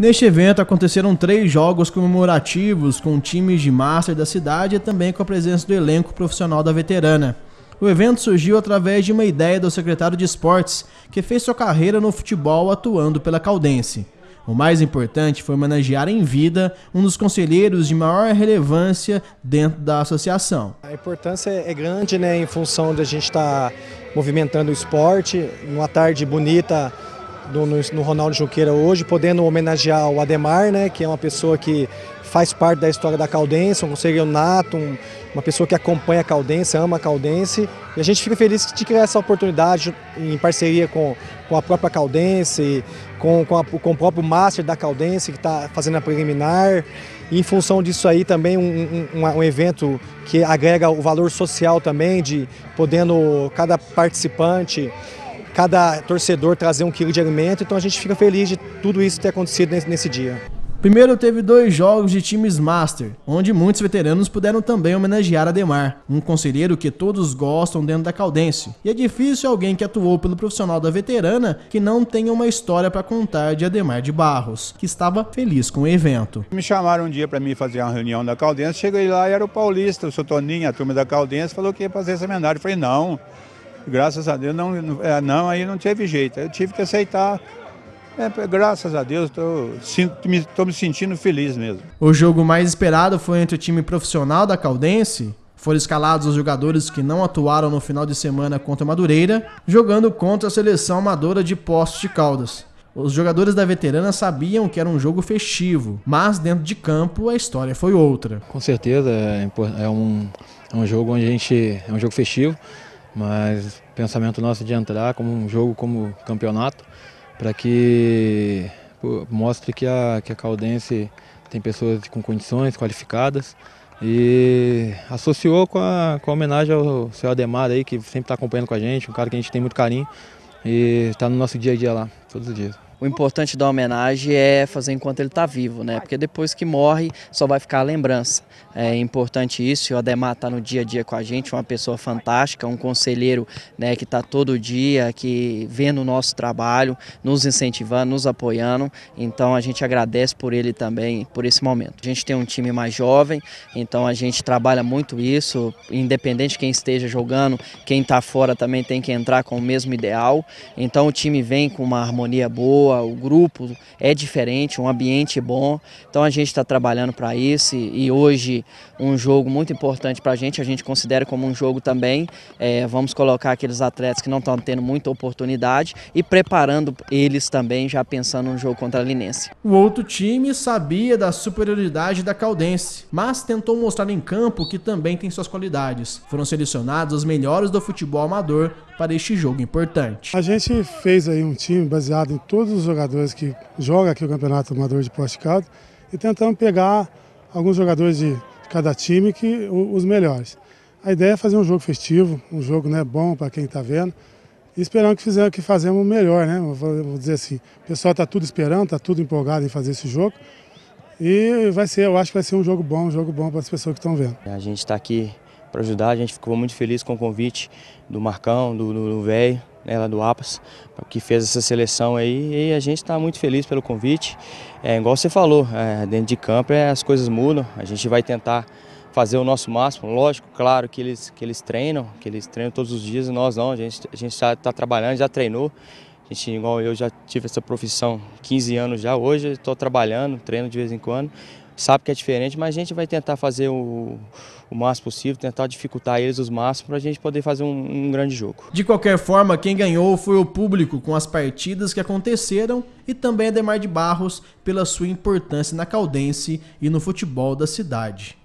Neste evento aconteceram três jogos comemorativos com times de Master da cidade e também com a presença do elenco profissional da veterana. O evento surgiu através de uma ideia do secretário de esportes, que fez sua carreira no futebol atuando pela Caldense. O mais importante foi homenagear em vida um dos conselheiros de maior relevância dentro da associação. A importância é grande né, em função de a gente estar tá movimentando o esporte, numa tarde bonita no, no, no Ronaldo Junqueira hoje, podendo homenagear o Ademar, né, que é uma pessoa que faz parte da história da Caldense, um conselheiro nato, um, uma pessoa que acompanha a Caldense, ama a Caldense. E a gente fica feliz de criar essa oportunidade em parceria com, com a própria Caldense, com, com, a, com o próprio Master da Caldense, que está fazendo a preliminar. E em função disso aí também um, um, um, evento que agrega o valor social também, de podendo cada participante cada torcedor trazer um quilo de alimento, então a gente fica feliz de tudo isso ter acontecido nesse, nesse dia. Primeiro teve dois jogos de times Master, onde muitos veteranos puderam também homenagear Ademar, um conselheiro que todos gostam dentro da Caldense. E é difícil alguém que atuou pelo profissional da veterana que não tenha uma história para contar de Ademar de Barros, que estava feliz com o evento. Me chamaram um dia para mim fazer uma reunião da Caldense, cheguei lá e era o Paulista, o Sotoninho, a turma da Caldense, falou que ia fazer essa homenagem. Eu falei, não, Graças a Deus, não, é, não, aí não teve jeito. Eu tive que aceitar é, graças a Deus, estou me, me, sentindo feliz mesmo. O jogo mais esperado foi entre o time profissional da Caldense. Foram escalados os jogadores que não atuaram no final de semana contra a Madureira, jogando contra a seleção amadora de Postos de Caldas. Os jogadores da veterana sabiam que era um jogo festivo, mas dentro de campo a história foi outra. Com certeza, é, é um, é um jogo onde a gente. é um jogo festivo mas pensamento nosso é de entrar como um jogo, como campeonato, para que mostre que a, que a Caldense tem pessoas com condições qualificadas e associou com a, com a homenagem ao seu Ademar aí, que sempre está acompanhando com a gente, um cara que a gente tem muito carinho e está no nosso dia a dia lá todos os dias. O importante da homenagem é fazer enquanto ele está vivo, né? Porque depois que morre, só vai ficar a lembrança. É importante isso, e o Ademar está no dia a dia com a gente, uma pessoa fantástica, um conselheiro né, que está todo dia, que vendo o nosso trabalho, nos incentivando, nos apoiando. Então a gente agradece por ele também, por esse momento. A gente tem um time mais jovem, então a gente trabalha muito isso, independente de quem esteja jogando, quem está fora também tem que entrar com o mesmo ideal. Então o time vem com uma harmonia harmonia boa, o grupo é diferente, um ambiente bom. Então a gente está trabalhando para isso e, e, hoje um jogo muito importante para a gente, a gente considera como um jogo também. É, vamos colocar aqueles atletas que não estão tendo muita oportunidade e preparando eles também, já pensando no jogo contra a Linense. O outro time sabia da superioridade da Caldense, mas tentou mostrar em campo que também tem suas qualidades. Foram selecionados os melhores do futebol amador para este jogo importante. A gente fez aí um time baseado baseado em todos os jogadores que jogam aqui o Campeonato Amador de posticado e tentamos pegar alguns jogadores de cada time, que os melhores. A ideia é fazer um jogo festivo, um jogo né, bom para quem está vendo, e esperando que, fizer, que fazemos o melhor, né? Vou dizer assim, o pessoal está tudo esperando, está tudo empolgado em fazer esse jogo. E vai ser, eu acho que vai ser um jogo bom, um jogo bom para as pessoas que estão vendo. A gente está aqui para ajudar, a gente ficou muito feliz com o convite do Marcão, do velho ela do APAS, que fez essa seleção aí. E a gente está muito feliz pelo convite. É, igual você falou, é, dentro de campo é, as coisas mudam, a gente vai tentar fazer o nosso máximo, lógico, claro que eles, que eles treinam, que eles treinam todos os dias, nós não, a gente, a gente já está trabalhando, já treinou, a gente, igual eu, já tive essa profissão 15 anos já hoje, estou trabalhando, treino de vez em quando, sabe que é diferente, mas a gente vai tentar fazer o, o máximo possível, tentar dificultar eles os máximos para a gente poder fazer um, um grande jogo. De qualquer forma, quem ganhou foi o público com as partidas que aconteceram e também Ademar de Barros pela sua importância na Caldense e no futebol da cidade.